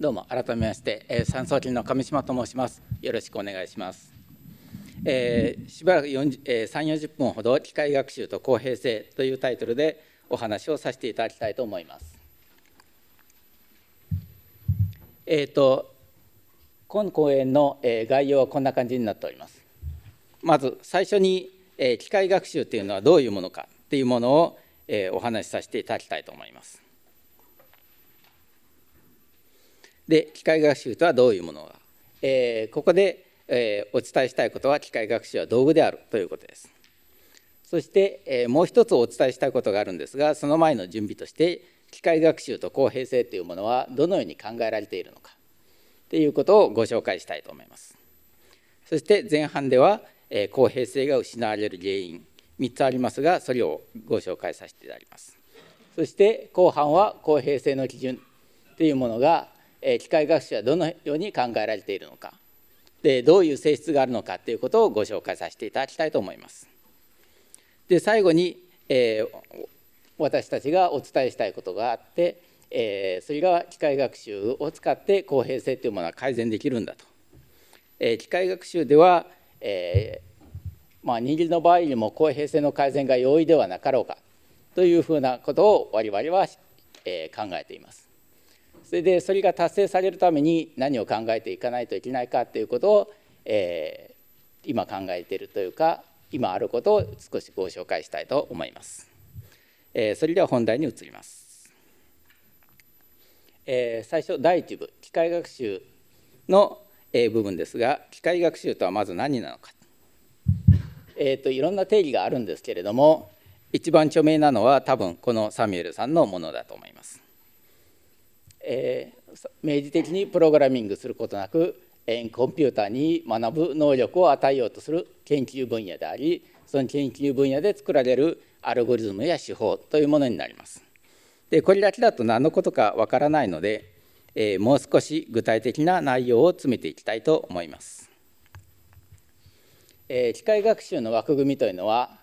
どうも改めまして、えー、三層金の上島と申します。よろしくお願いします。えー、しばらく40、えー、3、40分ほど機械学習と公平性というタイトルでお話をさせていただきたいと思います。えっ、ー、と今講演の、えー、概要はこんな感じになっております。まず最初に、えー、機械学習というのはどういうものかというものを、えー、お話しさせていただきたいと思います。で機械学習とはどういうものか、えー、ここで、えー、お伝えしたいことは機械学習は道具であるということですそして、えー、もう一つお伝えしたいことがあるんですがその前の準備として機械学習と公平性というものはどのように考えられているのかということをご紹介したいと思いますそして前半では、えー、公平性が失われる原因3つありますがそれをご紹介させていただきますそして後半は公平性の基準というものが機械学習はどのように考えられているのかでどういう性質があるのかということをご紹介させていただきたいと思います。で最後に、えー、私たちがお伝えしたいことがあって、えー、それが機械学習を使って公平性というものは改善できるんだと。えー、機械学習では、えまあ、握りの場合にも公平性の改善が容易ではなかろうかというふうなことを我々は、え考えています。それでそれが達成されるために何を考えていかないといけないかということを、えー、今考えているというか今あることを少しご紹介したいと思います。えー、それでは本題に移ります。えー、最初第1部機械学習の、え部分ですが機械学習とはまず何なのか、えーといろんな定義があるんですけれども一番著名なのは多分このサミュエルさんのものだと思います。えー、明示的にプログラミングすることなくコンピューターに学ぶ能力を与えようとする研究分野でありその研究分野で作られるアルゴリズムや手法というものになります。でこれだけだと何のことかわからないので、えー、もう少し具体的な内容を詰めていきたいと思います。えー、機械学習の枠組みというのは、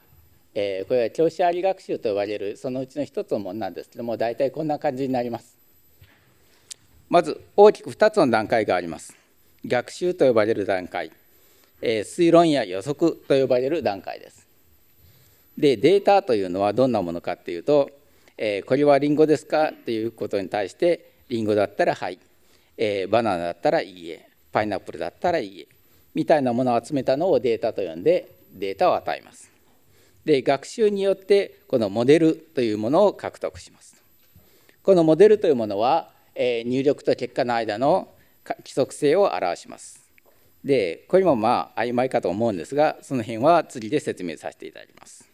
えー、これは教師あり学習と呼ばれるそのうちの一つのものなんですけども大体こんな感じになります。まず大きく2つの段階があります学習と呼ばれる段階、えー、推論や予測と呼ばれる段階ですでデータというのはどんなものかっていうと、えー、これはリンゴですかということに対してリンゴだったらはい、えー、バナナだったらいいえパイナップルだったらいいえみたいなものを集めたのをデータと呼んでデータを与えますで学習によってこのモデルというものを獲得しますこのモデルというものはえ入力と結果の間の規則性を表します。でこれもまあ曖昧かと思うんですがその辺は次で説明させていただきます。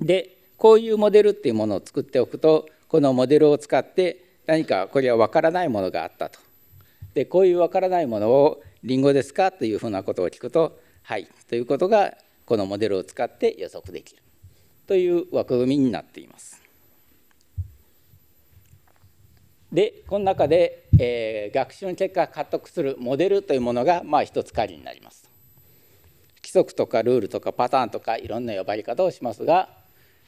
でこういうモデルっていうものを作っておくとこのモデルを使って何かこれは分からないものがあったと。でこういう分からないものをりんごですかというふうなことを聞くとはいということがこのモデルを使って予測できるという枠組みになっています。でこの中で、えー、学習の結果が獲得するモデルというものが、まあ、一つりになります規則とかルールとかパターンとかいろんな呼ばれ方をしますが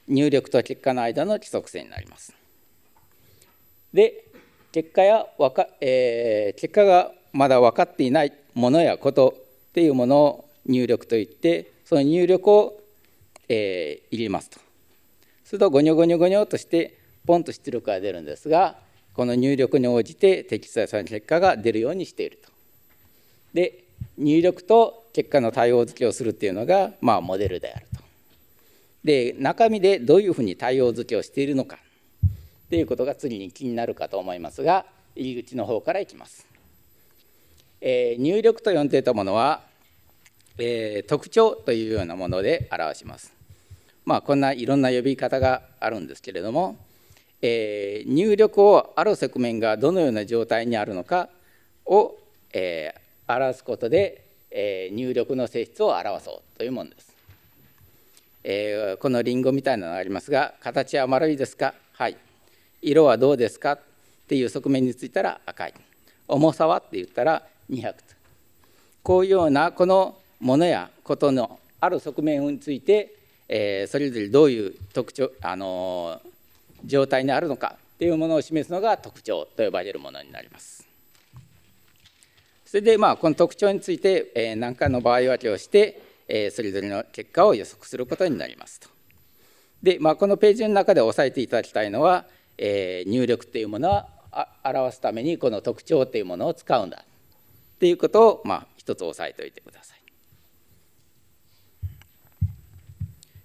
入力と結果の間の規則性になりますで結果やわか、えー、結果がまだ分かっていないものやことっていうものを入力といってその入力を、えー、入れますとするとゴニョゴニョゴニョとしてポンと出力が出るんですがこの入力に応じて適切な結果が出るようにしていると。で入力と結果の対応付けをするっていうのが、まあ、モデルであると。で中身でどういうふうに対応付けをしているのかっていうことが次に気になるかと思いますが入り口の方からいきます。えー、入力と呼んでいたものは、えー、特徴というようなもので表します。まあ、こんないろんな呼び方があるんですけれども、えー、入力をある側面がどのような状態にあるのかを、えー、表すことで、えー、入力の性質を表そうというものです。えー、このリンゴみたいなのがありますが形は丸いですかはい色はどうですかっていう側面についたら赤い重さはって言ったら200とこういうようなこのものやことのある側面について、えー、それぞれどういう特徴あのー状態にあるのかっていうものを示すのが特徴と呼ばれるものになります。それでまあこの特徴について、え何回の場合分けをして、えそれぞれの結果を予測することになりますと。で、まあ、このページの中で押さえていただきたいのは、え入力というものは表すためにこの特徴というものを使うんだっていうことを、まあ、一つ押さえておいてください。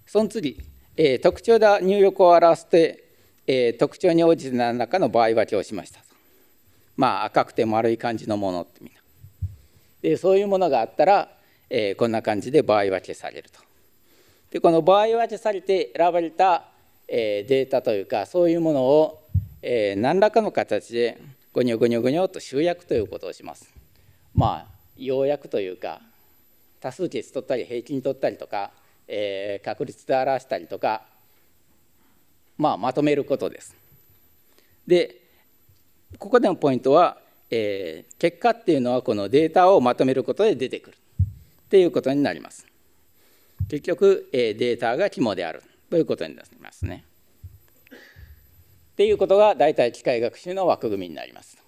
その次、え特徴だ入力を表してえー、特徴に応じて何らかの場合分けをしましたまあ赤くて丸い感じのものってみんなでそういうものがあったら、えー、こんな感じで場合分けされるとでこの場合分けされて選ばれた、えー、データというかそういうものを、えー、何らかの形でごにょごにょごにょと集約ということをしますまあ要約というか多数決取ったり平均取ったりとか、えー、確率で表したりとかまあ、まとめることです。でここでのポイントは、えー、結果っていうのはこのデータをまとめることで出てくるっていうことになります。結局、えー、データが肝であるということになりますね。っていうことが大体機械学習の枠組みになります。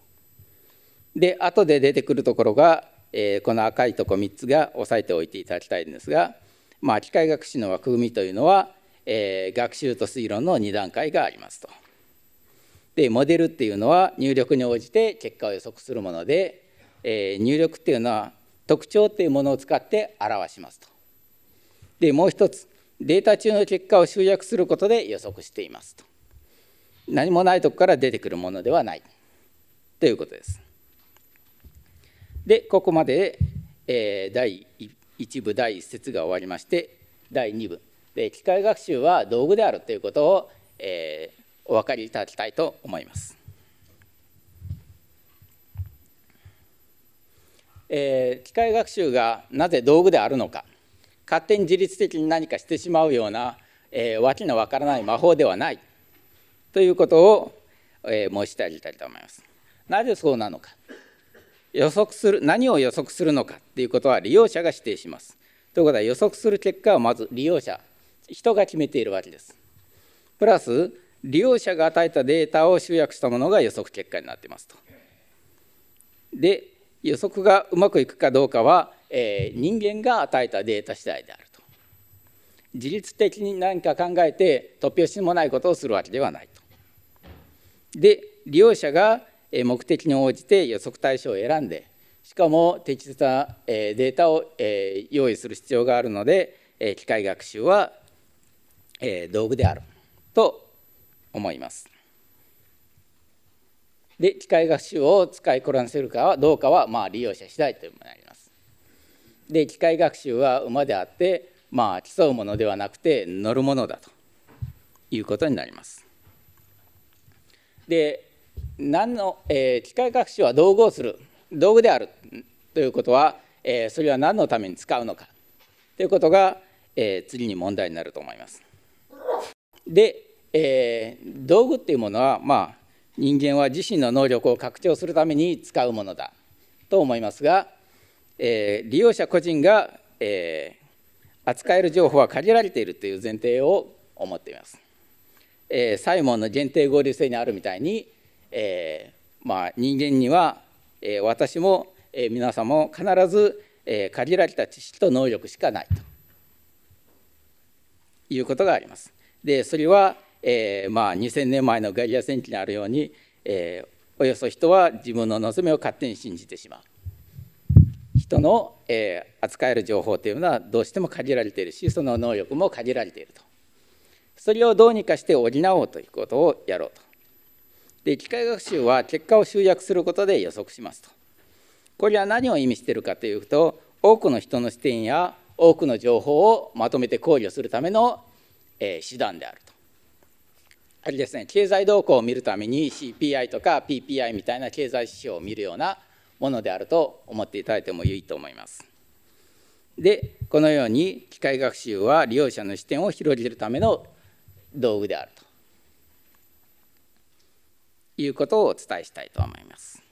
で後で出てくるところが、えー、この赤いとこ3つが押さえておいていただきたいんですが、まあ、機械学習の枠組みというのはえー、学習と推論の2段階がありますと。でモデルっていうのは入力に応じて結果を予測するもので、えー、入力っていうのは特徴っていうものを使って表しますと。でもう一つデータ中の結果を集約することで予測していますと。何もないとこから出てくるものではないということです。でここまで、えー、第1部第1節が終わりまして第2部。で機械学習は道具であるということを、えー、お分かりいただきたいと思います。えー、機械学習がなぜ道具であるのか勝手に自律的に何かしてしまうような、えー、わけのわからない魔法ではないということを、えー、申し上げたいと思います。なぜそうなのか予測する何を予測するのかということは利用者が指定します。ということは予測する結果はまず利用者人が決めているわけです。プラス利用者が与えたデータを集約したものが予測結果になっていますと。で予測がうまくいくかどうかは、えー、人間が与えたデータ次第であると。自律的に何か考えて突拍子もないことをするわけではないと。で利用者が目的に応じて予測対象を選んでしかも適切なデータを用意する必要があるので機械学習はえー、道具であると思います。で機械学習を使いこなせるかはどうかはまあ利用者次第というものになります。で機械学習は馬であってまあ競うものではなくて乗るものだということになります。で何の、えー、機械学習は道具をする道具であるということは、えー、それは何のために使うのかということが、えー、次に問題になると思います。で、えー、道具っていうものは、まあ、人間は自身の能力を拡張するために使うものだと思いますが、えー、利用者個人が、えー、扱える情報は限られているという前提を思っています。えー、サイモンの限定合理性にあるみたいに、えーまあ、人間には、えー、私も、えー、皆さんも必ず、えー、限られた知識と能力しかないということがあります。でそれは、えー、まあ、2000年前のガリア戦記にあるように、えー、およそ人は自分の望みを勝手に信じてしまう。人の、えー、扱える情報というのはどうしても限られているしその能力も限られているとそれをどうにかして補おうということをやろうとで機械学習は結果を集約することで予測しますとこれは何を意味しているかというと多くの人の視点や多くの情報をまとめて考慮するためのえー、手段であると。あれですね、経済動向を見るために CPI とか PPI みたいな経済指標を見るようなものであると思っていただいてもいいと思います。で、このように機械学習は利用者の視点を広げるための道具であるということをお伝えしたいと思います。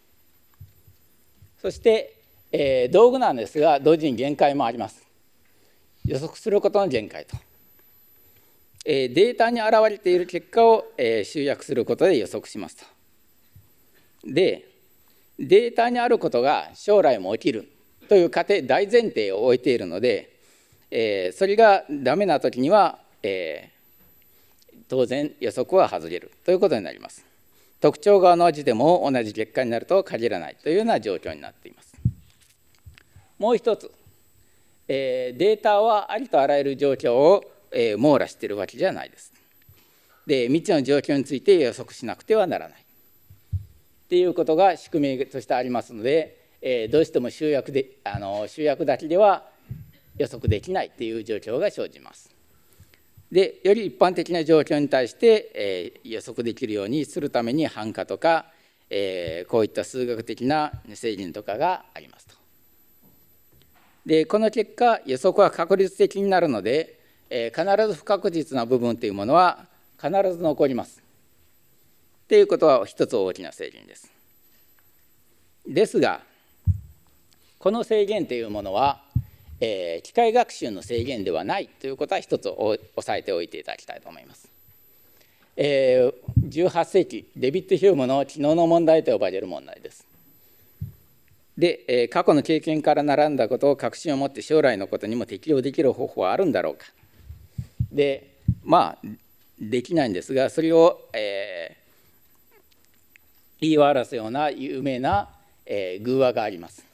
そして、えー、道具なんですが同時に限界もあります。予測することの限界と。えデータに現れている結果を、え集約することで予測しますと。でデータにあることが将来も起きるという仮定大前提を置いているので、えそれがダメな時には、え当然予測は外れるということになります。特徴側の味でも同じ結果になると限らないというような状況になっています。もう一つ、えー、データはありとあらゆる状況をえー、網羅しているわけじゃないです。で未知の状況について予測しなくてはならないっていうことが仕組みとしてありますので、えー、どうしても集約であの集約だけでは予測できないっていう状況が生じます。でより一般的な状況に対して、えー、予測できるようにするために繁華とか、えー、こういった数学的な制限とかがありますと。でこの結果予測は確率的になるのでえー、必ず不確実な部分というものは必ず残ります。ということは一つ大きな制限です。ですがこの制限というものは、えー、機械学習の制限ではないということは一つ押さえておいていただきたいと思います。えー、18世紀デビッド・ヒュームの「機能の問題」と呼ばれる問題です。で、えー、過去の経験から並んだことを確信を持って将来のことにも適用できる方法はあるんだろうかでまあできないんですがそれを、えー、言いらすような有名な、えー、偶話があります。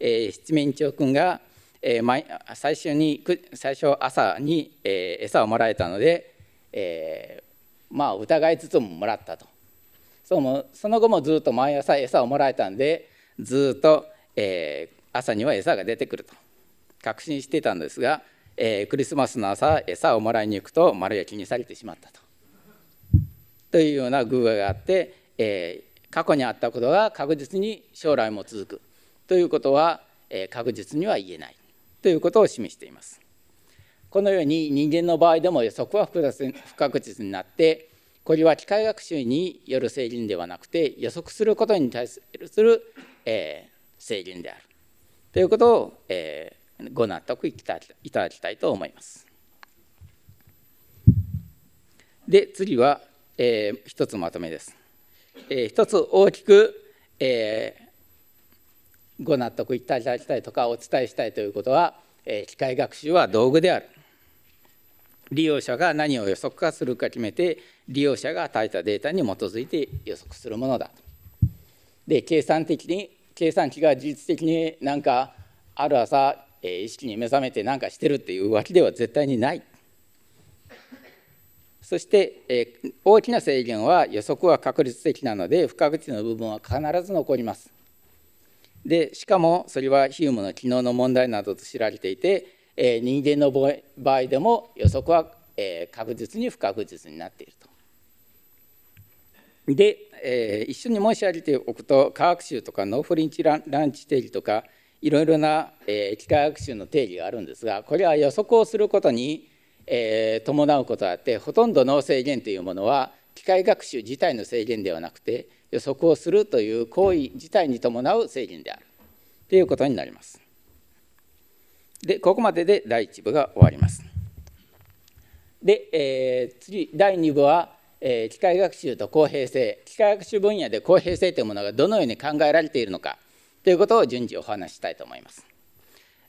えー、七面鳥くんが、えー、最初に最初朝に、えー、餌をもらえたので、えー、まあ疑いつつももらったとそうもその後もずっと毎朝餌をもらえたんでずっと、えー、朝には餌が出てくると確信してたんですがえー、クリスマスの朝餌をもらいに行くと丸焼きにされてしまったと。というような偶話があって、えー、過去にあったことが確実に将来も続くということは、えー、確実には言えないということを示しています。このように人間の場合でも予測は複雑不確実になってこれは機械学習による制限ではなくて予測することに対する、えー、制限であるということを、えご納得いただきたいと思います。で次は、えー、一つまとめです。えー、一つ大きく、えー、ご納得いただきたいとかお伝えしたいということは、えー、機械学習は道具である。利用者が何を予測化するか決めて利用者が与えたデータに基づいて予測するものだで計算的に計算機が事実的になんかある朝え意識に目覚めて何かしてるっていうわけでは絶対にないそして、え大きな制限は予測は確率的なので不確実の部分は必ず残りますでしかもそれはヒュームの機能の問題などと知られていて、え人間の場合でも予測は、え確実に不確実になっているとで、え一緒に申し上げておくと科学習とかノーフリンチランチ定理とかいろいろな、えー、機械学習の定義があるんですがこれは予測をすることに、えー、伴うことがあってほとんどの制限というものは機械学習自体の制限ではなくて予測をするという行為自体に伴う制限であるということになります。でここまでで第1部が終わります。で、えー、次第2部は、えー、機械学習と公平性機械学習分野で公平性というものがどのように考えられているのかということを順次お話したいと思います。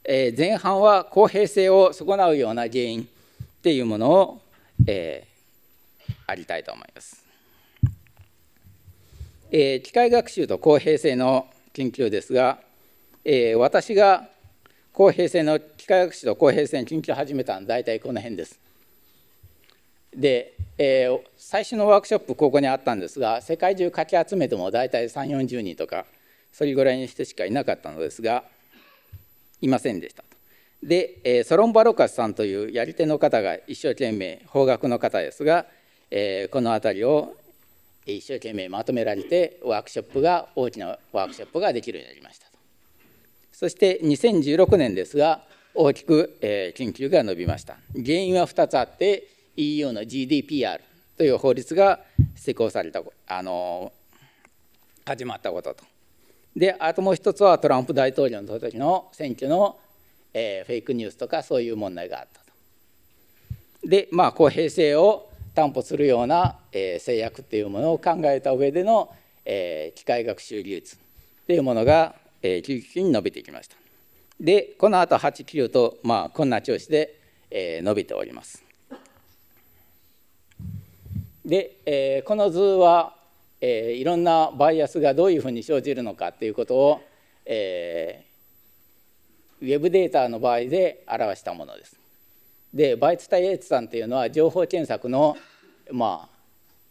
えー、前半は公平性を損なうような原因っていうものを、えー、ありたいと思います。えー、機械学習と公平性の研究ですが、えー、私が公平性の機械学習と公平性の研究を始めたのは大体この辺です。で、えー、最初のワークショップここにあったんですが世界中かき集めても大体3 4 0人とかそれぐらいの人しかいなかったのですがいませんでしたと。で、えソロン・バロカスさんというやり手の方が一生懸命方角の方ですが、えこの辺りを一生懸命まとめられてワークショップが大きなワークショップができるようになりましたと。そして2016年ですが大きく、えー、緊急が伸びました。原因は2つあって EU の GDPR という法律が施行されたあの始まったことと。であともう一つはトランプ大統領の時の選挙の、えー、フェイクニュースとかそういう問題があったと。でまあ公平性を担保するような、えー、制約っていうものを考えた上での、えー、機械学習技術っていうものが、えー、急激に伸びてきました。でこの後89と、まあ、こんな調子で、えー、伸びております。で、えー、この図はえー、いろんなバイアスがどういうふうに生じるのかということを、えー、ウェブデータの場合で表したものです。でバイツタイエイツさんというのは情報検索のまあ、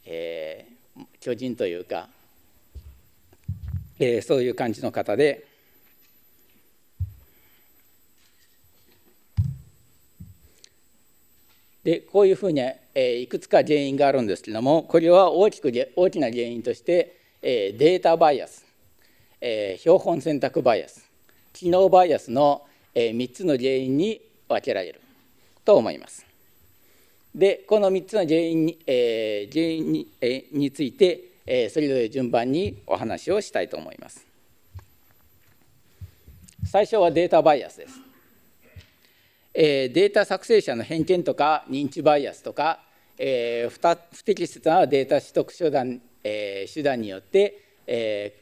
えー、巨人というか、えー、そういう感じの方で。でこういうふうにいくつか原因があるんですけどもこれは大きく大きな原因としてデータバイアス標本選択バイアス機能バイアスの3つの原因に分けられると思います。でこの3つの原因に,、え原因に,、えについて、えそれぞれ順番にお話をしたいと思います。最初はデータバイアスです。えデータ作成者の偏見とか認知バイアスとかえー、不適切なデータ取得手段,、えー、手段によって、え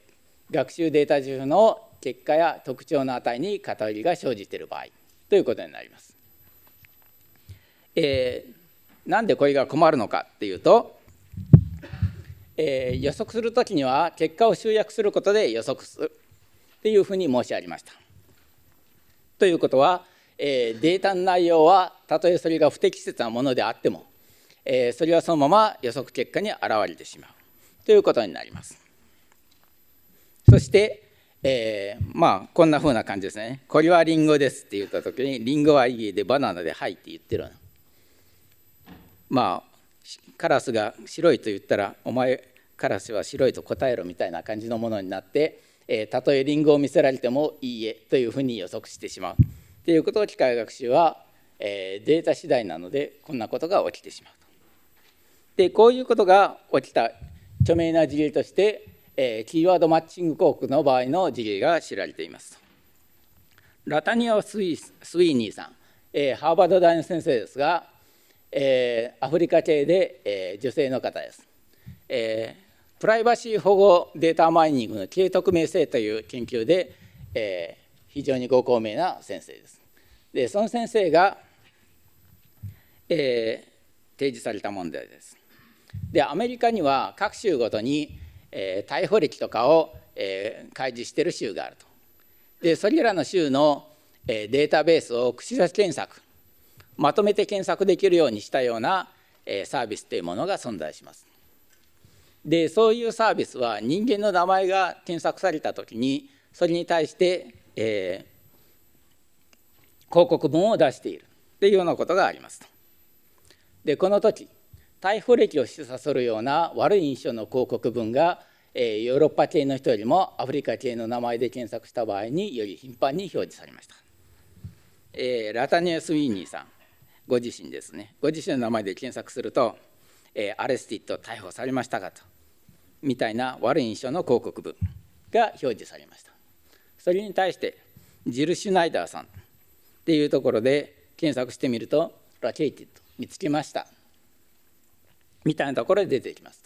ー、学習データ中の結果や特徴の値に偏りが生じている場合ということになります。えー、なんでこれが困るのかっていうと、えー、予測する時には結果を集約することで予測するっていうふうに申し上げました。ということは、えー、データの内容はたとえそれが不適切なものであってもえそれはそのまま予測結果に現れてしまうということになります。そして、えー、まあこんな風な感じですね。これはリンゴですって言った時にリンゴは家でバナナではいって言ってるまあカラスが白いと言ったらお前カラスは白いと答えろみたいな感じのものになって、えー、たとえリンゴを見せられてもいいえというふうに予測してしまうということを機械学習は、えー、データ次第なのでこんなことが起きてしまうと。でこういうことが起きた著名な事例として、えキーワードマッチング広告の場合の事例が知られています。ラタニア・スイーニーさん、えハーバード大の先生ですが、えアフリカ系で、え女性の方です。えプライバシー保護データマイニングの経匿名性という研究で、え非常にご高名な先生です。でその先生が、えー、提示された問題です。でアメリカには各州ごとに、えー、逮捕歴とかを、えー、開示している州があるとでそれらの州の、えー、データベースを串刺し検索まとめて検索できるようにしたような、えー、サービスというものが存在しますでそういうサービスは人間の名前が検索された時にそれに対して、えー、広告文を出しているというようなことがありますとでこの時逮捕歴を示唆するような悪い印象の広告文が、えー、ヨーロッパ系の人よりもアフリカ系の名前で検索した場合により頻繁に表示されました、えー、ラタニア・スウィーニーさんご自身ですねご自身の名前で検索すると、えー、アレスティッド逮捕されましたかとみたいな悪い印象の広告文が表示されましたそれに対してジル・シュナイダーさんっていうところで検索してみるとラケイティッド見つけましたみたいなところで出てきます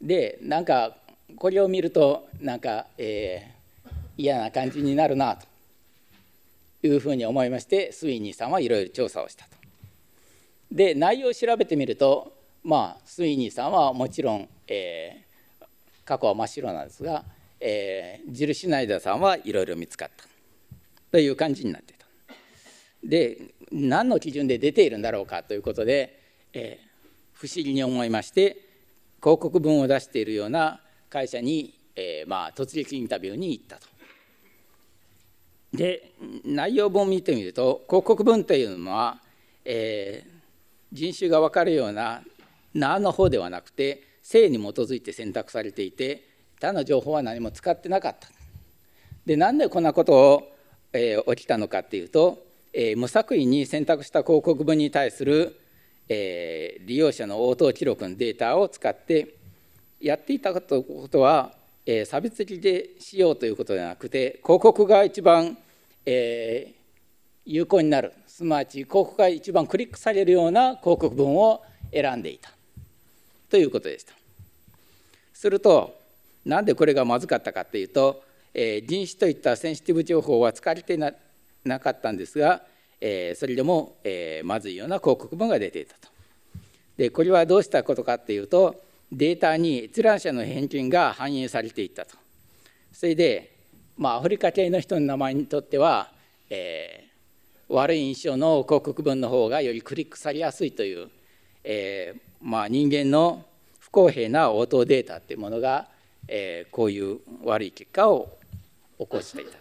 でなんかこれを見るとなんか、えー、嫌な感じになるなというふうに思いましてスウィニーさんはいろいろ調査をしたと。で内容を調べてみるとまあスウィニーさんはもちろん、えー、過去は真っ白なんですが、えー、ジル・シュナイダーさんはいろいろ見つかったという感じになってた。で何の基準で出ているんだろうかということで、えー、不思議に思いまして広告文を出しているような会社に、えー、まあ、突撃インタビューに行ったと。で内容本を見てみると広告文というのは、えー、人種が分かるような「な」の方ではなくて性に基づいて選択されていて他の情報は何も使ってなかった。でなんでこんなことを、えー、起きたのかっていうと、えー、無作為に選択した広告文に対するえー、利用者の応答記録のデータを使ってやっていたことは、えー、差別的でしようということではなくて広告が一番、えー、有効になるすなわち広告が一番クリックされるような広告文を選んでいたということでしたするとなんでこれがまずかったかというと、えー、人種といったセンシティブ情報は使われてなかったんですがえー、それでも、えー、まずいような広告文が出ていたと。でこれはどうしたことかっていうとデータに閲覧者の返金が反映されていったと。それで、まあ、アフリカ系の人の名前にとっては、えー、悪い印象の広告文の方がよりクリックされやすいという、えーまあ、人間の不公平な応答データっていうものが、えー、こういう悪い結果を起こしていたと。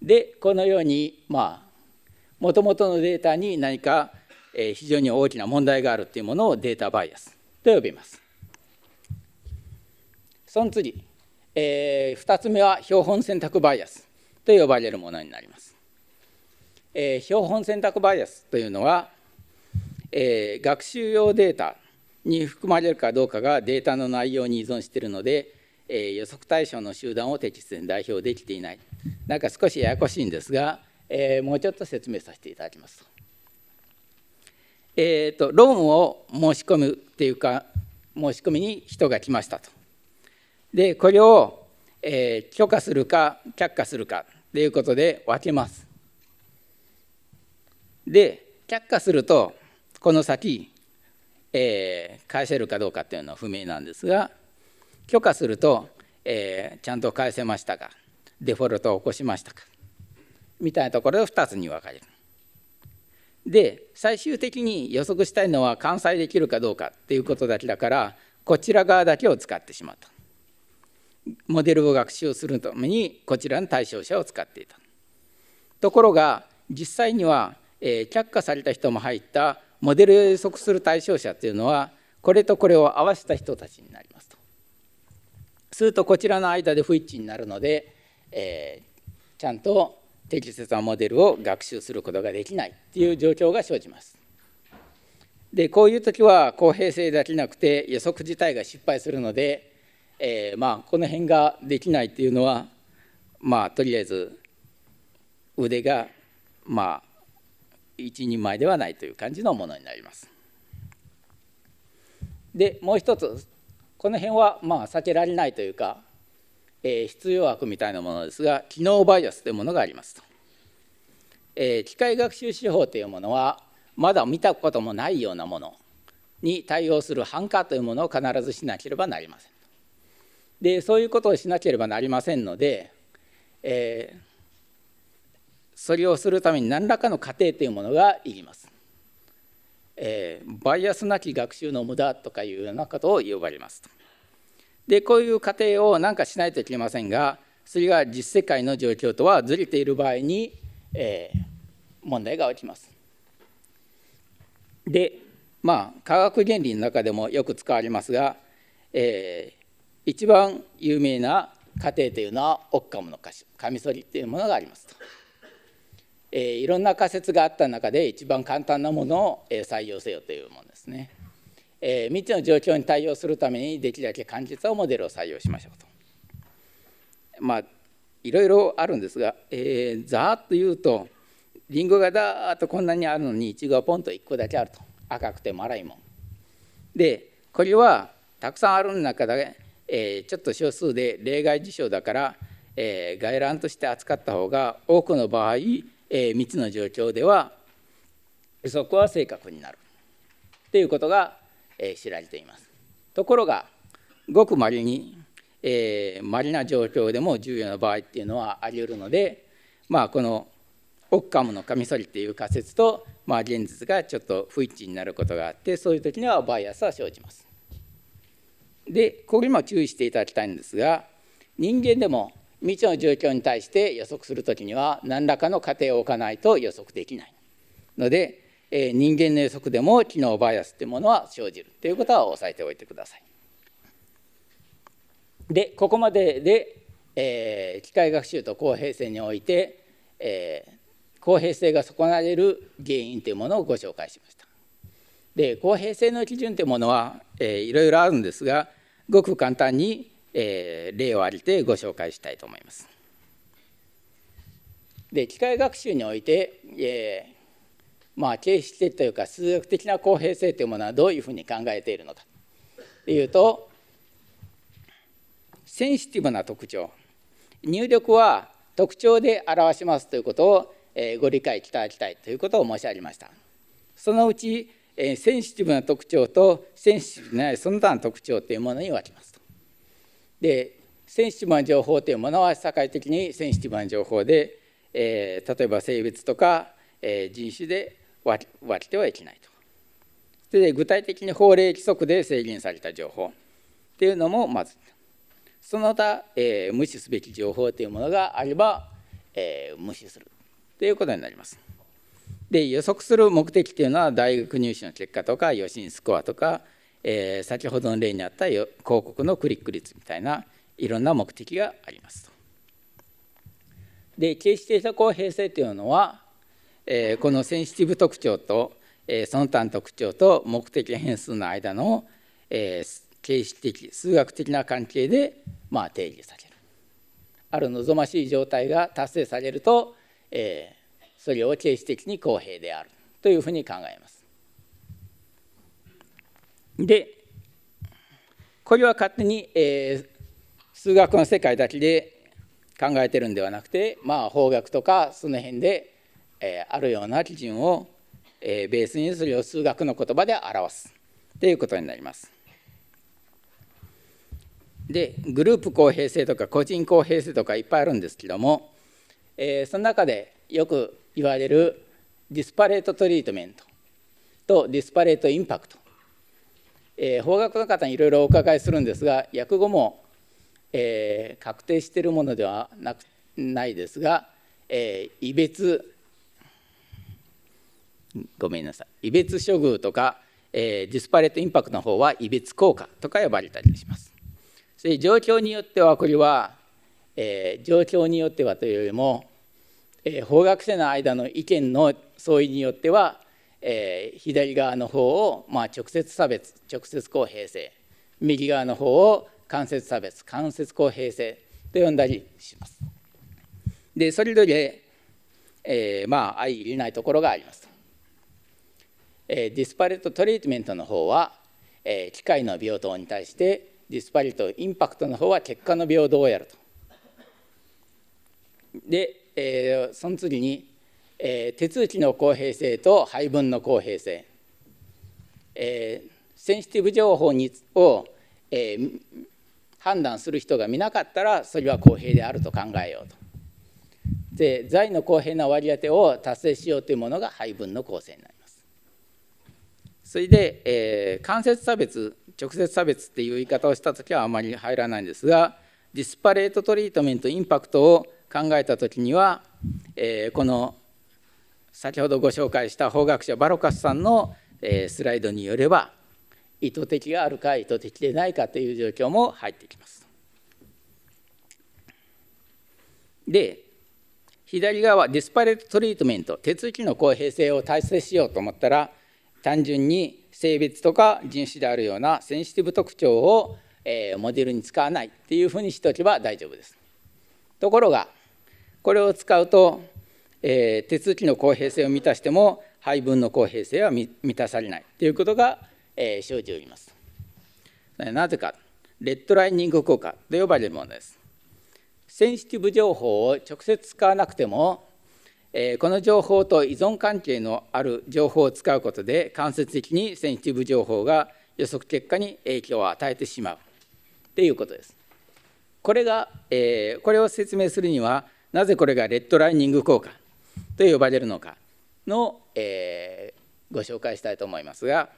でこのように、まあ、もともとのデータに何か非常に大きな問題があるというものをデータバイアスと呼びます。その次、えー、2つ目は標本選択バイアスと呼ばれるものになります。えー、標本選択バイアスというのは、えー、学習用データに含まれるかどうかがデータの内容に依存しているので、えー、予測対象の集団を適切に代表できていないなんか少しややこしいんですが、えー、もうちょっと説明させていただきますと。えーと、ローンを申し込むっていうか申し込みに人が来ましたと。でこれを、えー、許可するか却下するかっていうことで分けます。で却下するとこの先、えー、返せるかどうかっていうのは不明なんですが許可すると、えー、ちゃんと返せましたかデフォルトを起こしましたかみたいなところを2つに分かれる。で最終的に予測したいのは完済できるかどうかっていうことだけだからこちら側だけを使ってしまったモデルを学習するためにこちらの対象者を使っていたところが実際には、えー、却下された人も入ったモデルを予測する対象者っていうのはこれとこれを合わせた人たちになりますとするとこちらの間で不一致になるので、えー、ちゃんと適切なモデルを学習することができないという状況が生じます。でこういう時は公平性だけなくて予測自体が失敗するので、えー、まあこの辺ができないっていうのはまあとりあえず腕がまあ一人前ではないという感じのものになります。でもう一つこの辺はまあ避けられないというかえー、必要枠みたいなものですが機能バイアスというものがありますと、えー、機械学習手法というものはまだ見たこともないようなものに対応する反価というものを必ずしなければなりませんでそういうことをしなければなりませんので、えー、それをするために何らかの過程というものがいります、えー、バイアスなき学習の無駄とかいうようなことを呼ばれますとでこういう過程を何かしないといけませんがそれが実世界の状況とはずれている場合に、えー、問題が起きます。でまあ科学原理の中でもよく使われますが、えー、一番有名な過程というのはオッカムの歌詞カミソリというものがありますと、えー、いろんな仮説があった中で一番簡単なものを採用せよというものですね。えー、未知の状況に対応するためにできるだけ簡潔をモデルを採用しましょうと。まあいろいろあるんですが、えー、ざーっと言うとりんごがだーっとこんなにあるのにイチゴがポンと1個だけあると赤くても粗いもん。でこれはたくさんある中で、えー、ちょっと少数で例外事象だから、えー、外乱として扱った方が多くの場合、えー、未知の状況では予測は正確になるっていうことがえ知られていますところがごくまりに、えー、まな状況でも重要な場合っていうのはあり得るので、まあ、このオッカムのカミソリっていう仮説と、まあ、現実がちょっと不一致になることがあってそういう時にはバイアスは生じます。でここにも注意していただきたいんですが人間でも未知の状況に対して予測する時には何らかの過程を置かないと予測できないのでえ人間の予測でも機能バイアスというものは生じるということは押さえておいてください。でここまでで、えー、機械学習と公平性において、えー、公平性が損なわれる原因というものをご紹介しました。で公平性の基準というものは、えー、いろいろあるんですがごく簡単に、えー、例を挙げてご紹介したいと思います。で機械学習において、えー、まあ、形式的というか数学的な公平性というものはどういうふうに考えているのかというとセンシティブな特徴入力は特徴で表しますということをご理解いただきたいということを申し上げましたそのうちセンシティブな特徴とセンシティブでないその他の特徴というものに分けますでセンシティブな情報というものは社会的にセンシティブな情報で、え例えば性別とか、え人種で割ってはいけないと。で具体的に法令規則で制限された情報っていうのもまずその他、えー、無視すべき情報というものがあれば、えー、無視するということになります。で予測する目的というのは大学入試の結果とか予診スコアとか、えー、先ほどの例にあった広告のクリック率みたいないろんな目的がありますと。で決して公平性というのはえこのセンシティブ特徴と、えその他の特徴と目的変数の間の、え形式的数学的な関係で、まあ、定義されるある望ましい状態が達成されると、えそれを形式的に公平であるというふうに考えますでこれは勝手に、え数学の世界だけで考えてるんではなくてまあ法学とかその辺でえー、あるような基準を、えー、ベースにする数学の言葉で表すということになります。でグループ公平性とか個人公平性とかいっぱいあるんですけども、えー、その中でよく言われるディスパレートトリートメントとディスパレートインパクト、えー、法学の方にいろいろお伺いするんですが訳語も、えー、確定しているものではなくないですが、えー、異別ごめんなさい異別処遇とか、えー、ディスパレットインパクトの方は異別効果とか呼ばれたりしますそれ状況によってはこれは、えー、状況によってはというよりも、えー、法学生の間の意見の相違によっては、えー、左側の方を、まあ、直接差別直接公平性右側の方を間接差別間接公平性と呼んだりします。でそれぞれ、えー、まあ相入れないところがあります。ディスパレットトリートメントの方は機械の平等に対してディスパレットインパクトの方は結果の平等をやると。でその次に手続きの公平性と配分の公平性センシティブ情報にを判断する人が見なかったらそれは公平であると考えようと。で財の公平な割り当てを達成しようというものが配分の構成になります。それで、えー、間接差別直接差別っていう言い方をした時はあまり入らないんですがディスパレートトリートメントインパクトを考えた時には、えー、この先ほどご紹介した法学者バロカスさんの、えー、スライドによれば意図的があるか意図的でないかという状況も入ってきます。で左側ディスパレートトリートメント手続きの公平性を達成しようと思ったら単純に性別とか人種であるようなセンシティブ特徴を、えー、モデルに使わないっていうふうにしておけば大丈夫です。ところがこれを使うと、えー、手続きの公平性を満たしても配分の公平性は満たされないということが、えー、生じております。なぜかレッドライニング効果と呼ばれるものです。センシティブ情報を直接使わなくてもこの情報と依存関係のある情報を使うことで間接的にセンシティブ情報が予測結果に影響を与えてしまうということです。これが、えこれを説明するにはなぜこれがレッドライニング効果と呼ばれるのかの、えご紹介したいと思いますが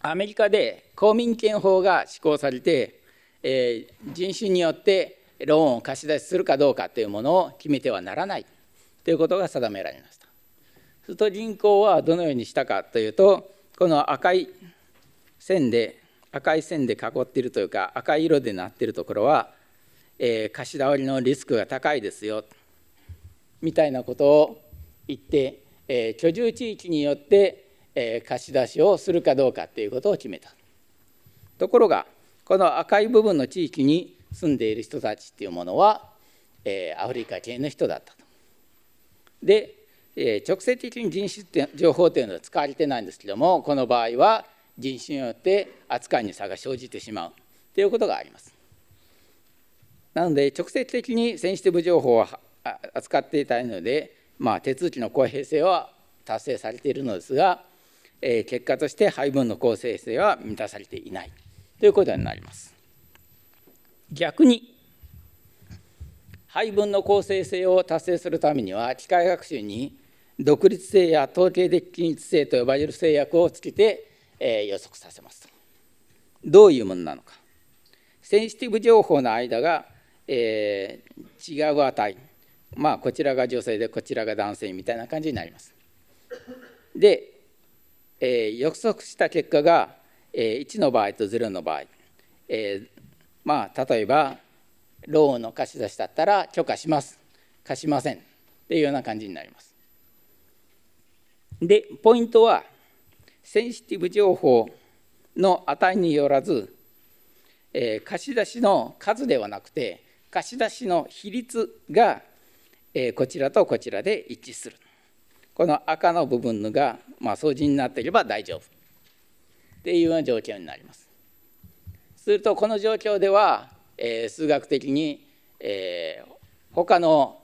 アメリカで公民権法が施行されて、え人種によってローンを貸し出しするかどうかというものを決めてはならないということが定められました。すると人口はどのようにしたかというとこの赤い線で赤い線で囲っているというか赤い色でなっているところは、えー、貸し倒りのリスクが高いですよみたいなことを言って、えー、居住地域によって、えー、貸し出しをするかどうかということを決めたところがこの赤い部分の地域に住んでいる人たちっていうものは、えー、アフリカ系の人だったとで、えー、直接的に人種情報というのは使われてないんですけどもこの場合は人種によって扱いに差が生じてしまうということがあります。なので直接的にセンシティブ情報を扱っていたいので、まあ、手続きの公平性は達成されているのですが、えー、結果として配分の公正性は満たされていないということになります。逆に配分の公正性を達成するためには機械学習に独立性や統計的均一性と呼ばれる制約をつけて、えー、予測させますどういうものなのかセンシティブ情報の間が、えー、違う値まあこちらが女性でこちらが男性みたいな感じになりますで、えー、予測した結果が、えー、1の場合と0の場合、えー、まあ例えばローンの貸し出しだったら許可します貸しませんっていうような感じになりますでポイントはセンシティブ情報の値によらず、えー、貸し出しの数ではなくて貸し出しの比率が、えー、こちらとこちらで一致するこの赤の部分が、まあ、相似になっていれば大丈夫っていうような状況になりますするとこの状況ではえー、数学的に、えー、他の、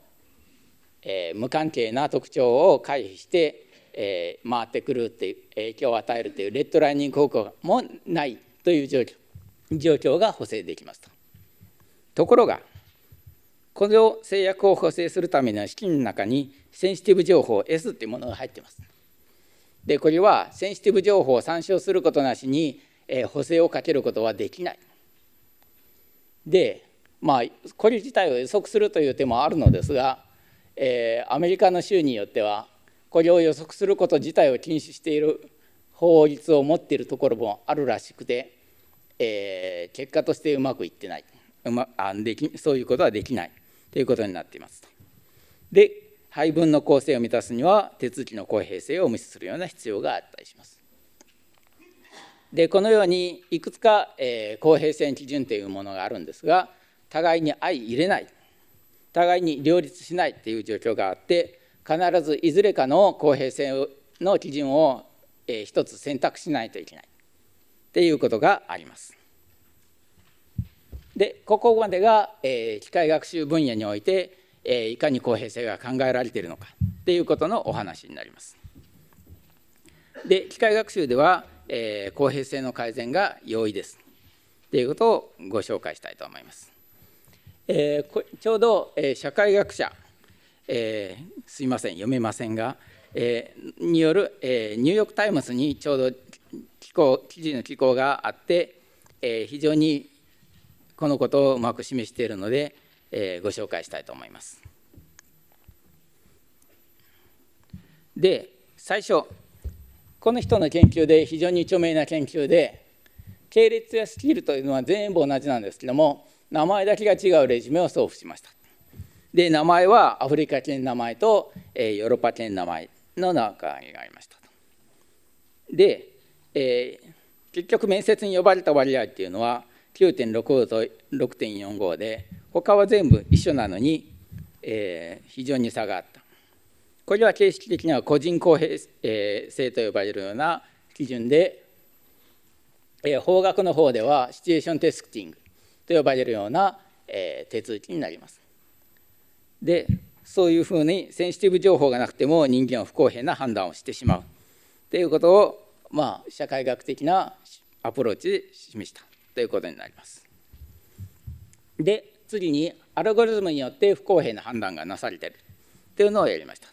えー、無関係な特徴を回避して、えー、回ってくるっていう影響を与えるというレッドライニング効果もないという状況状況が補正できますと。ところがこの制約を補正するための式の中にセンシティブ情報 S っていうものが入ってます。でこれはセンシティブ情報を参照することなしに、えー、補正をかけることはできない。で、まあ、これ自体を予測するという手もあるのですが、えー、アメリカの州によってはこれを予測すること自体を禁止している法律を持っているところもあるらしくて、えー、結果としてうまくいってない、うま、あできそういうことはできないということになっていますと。で配分の構成を満たすには手続きの公平性を無視するような必要があったりします。でこのようにいくつか、えー、公平性基準というものがあるんですが互いに相入れない互いに両立しないという状況があって必ずいずれかの公平性の基準を、えー、一つ選択しないといけないということがあります。でここまでが、えー、機械学習分野において、えー、いかに公平性が考えられているのかっていうことのお話になります。で機械学習ではえー、公平性の改善が容易ですということをご紹介したいと思います。えー、ちょうど、えー、社会学者、えー、すいません読めませんが、えー、による、えー、ニューヨーク・タイムズにちょうど機構記事の寄稿があって、えー、非常にこのことをうまく示しているので、えー、ご紹介したいと思います。で最初この人の研究で非常に著名な研究で系列やスキルというのは全部同じなんですけども名前だけが違うレジュメを送付しましたで名前はアフリカ系の名前と、えー、ヨーロッパ系の名前の中がありましたで、えー、結局面接に呼ばれた割合っていうのは9.65と6.45で他は全部一緒なのに、えー、非常に差があったこれは形式的には個人公平性と呼ばれるような基準で、法学の方ではシチュエーションテスティングと呼ばれるような手続きになります。で、そういうふうにセンシティブ情報がなくても人間は不公平な判断をしてしまうということを、まあ、社会学的なアプローチで示したということになります。で、次にアルゴリズムによって不公平な判断がなされているというのをやりました。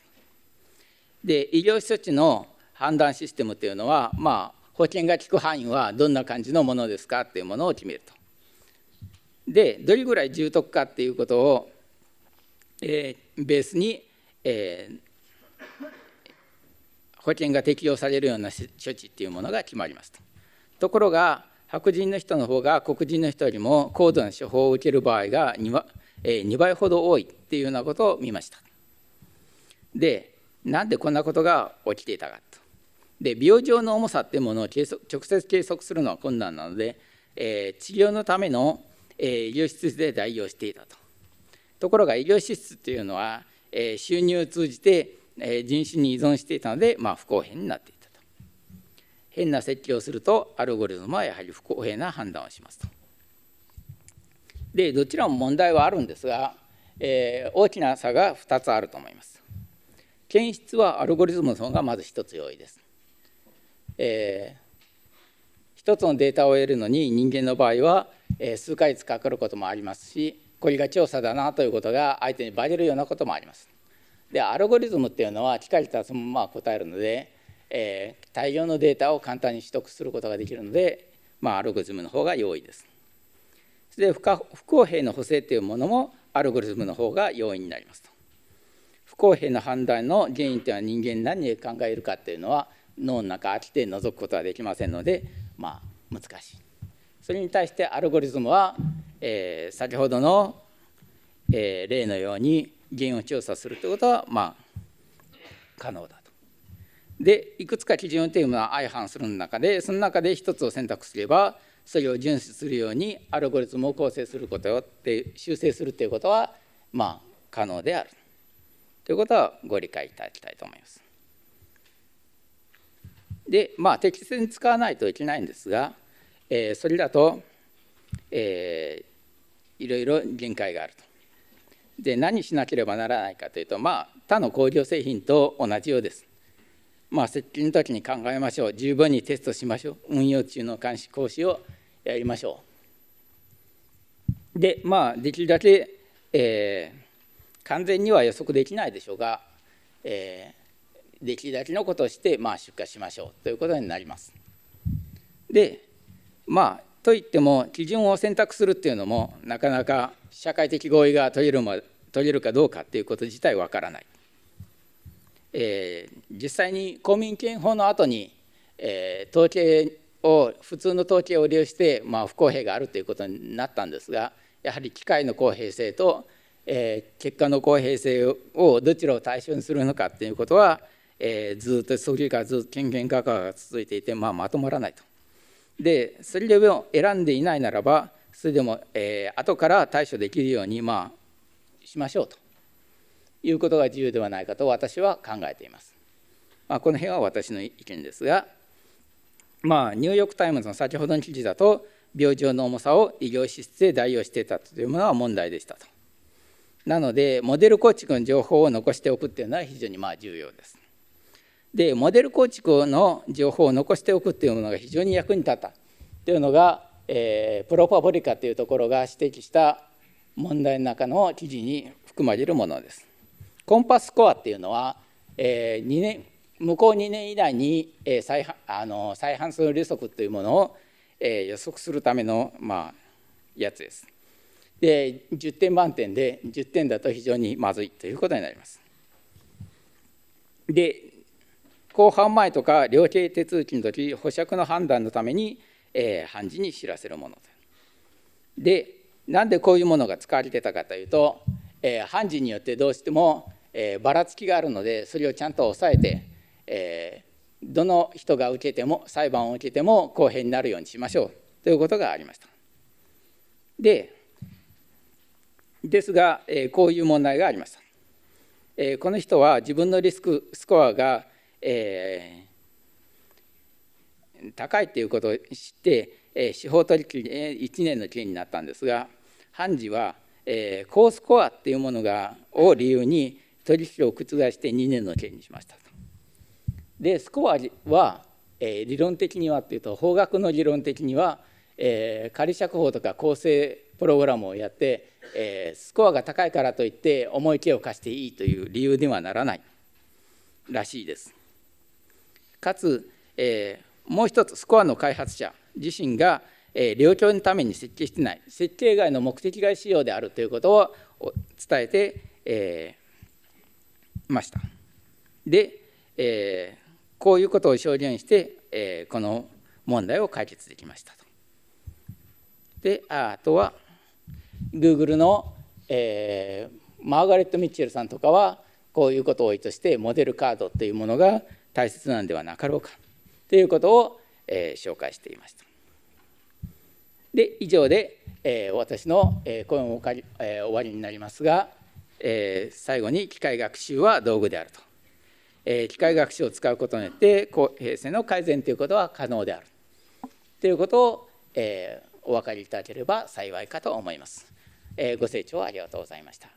で医療処置の判断システムというのは、まあ、保険が効く範囲はどんな感じのものですかというものを決めると。でどれぐらい重篤かっていうことを、えー、ベースに、えー、保険が適用されるような処置っていうものが決まりますと。ところが白人の人の方が黒人の人よりも高度な処方を受ける場合が 2, 倍、えー、2倍ほど多いっていうようなことを見ました。でなんでこんなことが起きていたかと。で病状の重さっていうものを計測直接計測するのは困難なので、えー、治療のための、えー、医療支出で代用していたと。ところが医療支出っていうのは、えー、収入を通じて、え人種に依存していたので、まあ、不公平になっていたと。変な設計をするとアルゴリズムはやはり不公平な判断をしますと。でどちらも問題はあるんですが、え大きな差が2つあると思います。検出はアルゴリズムの方がまず一つ用意です。えー、一つのデータを得るのに人間の場合は、えー、数ヶ月かかることもありますしこれが調査だなということが相手にバレるようなこともあります。でアルゴリズムっていうのは機械にそのまま答えるので、えー、大量のデータを簡単に取得することができるので、まあ、アルゴリズムの方が容易です。で不不公平の補正というものもアルゴリズムの方が容易になりますと。公平な判断の原因というのは人間何を考えるかというのは脳の中飽きて覗くことはできませんのでまあ難しい。それに対してアルゴリズムは、えー、先ほどの、えー、例のように原因を調査するということはまあ可能だと。でいくつか基準というのは相反する中でその中で一つを選択すればそれを順守するようにアルゴリズムを構成することをって修正するということはまあ可能である。ということはご理解いただきたいと思います。でまあ適切に使わないといけないんですが、えー、それだと、えー、いろいろ限界があると。で何しなければならないかというとまあ他の工業製品と同じようです。まあ、設計の時に考えましょう十分にテストしましょう運用中の監視講師をやりましょう。でまあできるだけ、えー完全には予測できないでしょうが、えー、できるだけのことをして、まあ、出荷しましょうということになります。でまあといっても基準を選択するっていうのもなかなか社会的合意が取れる取れるかどうかっていうこと自体わからない。えー、実際に公民権法の後に、えー、統計を普通の統計を利用して、まあ、不公平があるということになったんですがやはり機械の公平性とえー、結果の公平性をどちらを対象にするのかっていうことは、えー、ずっとそれからずっと権限化が続いていて、まあ、まとまらないと。でそれでも選んでいないならばそれでも、えー、後から対処できるように、まあ、しましょうということが自由ではないかと私は考えています。まあ、この辺は私の意見ですが、まあ、ニューヨーク・タイムズの先ほどの記事だと病状の重さを医療支出で代用していたというものは問題でしたと。なのでモデル構築の情報を残しておくっていうのは非常にまあ重要です。でモデル構築の情報を残しておくっていうものが非常に役に立ったというのが、えー、プロパブリカというところが指摘した問題の中の記事に含まれるものです。コンパスコアっていうのは、えー、2年向こう2年以内に、えー、再あの再する利息というものを、えー、予測するための、まあ、やつです。で10点満点で10点だと非常にまずいということになります。で公判前とか量刑手続きの時保釈の判断のために、えー、判事に知らせるものでなんでこういうものが使われてたかというと、えー、判事によってどうしても、えー、ばらつきがあるのでそれをちゃんと抑えて、えー、どの人が受けても裁判を受けても公平になるようにしましょうということがありました。でですが、えこういう問題がありました。えこの人は自分のリスクスコアが、え高いということを知って、え司法取引1年の刑になったんですが判事は、え高スコアっていうものがを理由に取引を覆して2年の刑にしましたと。でスコアは、え理論的にはっていうと法学の理論的にはえー、仮釈放とか構成プログラムをやって、えー、スコアが高いからといって重い刑を貸していいという理由にはならないらしいです。かつ、えー、もう一つスコアの開発者自身が、えー、領教のために設計してない設計外の目的外仕様であるということを伝えて、えー、ました。で、えー、こういうことを証言して、えー、この問題を解決できました。であとは Google の、えマーガレット・ミッチェルさんとかはこういうことを意図してモデルカードというものが大切なんではなかろうかということを、えー、紹介していました。で以上で、えー、私の、えー、講演をり、えー、終わりになりますが、えー、最後に機械学習は道具であると、えー、機械学習を使うことによって公平性の改善ということは可能であるということを、えお分かりいただければ幸いかと思います。えご清聴ありがとうございました。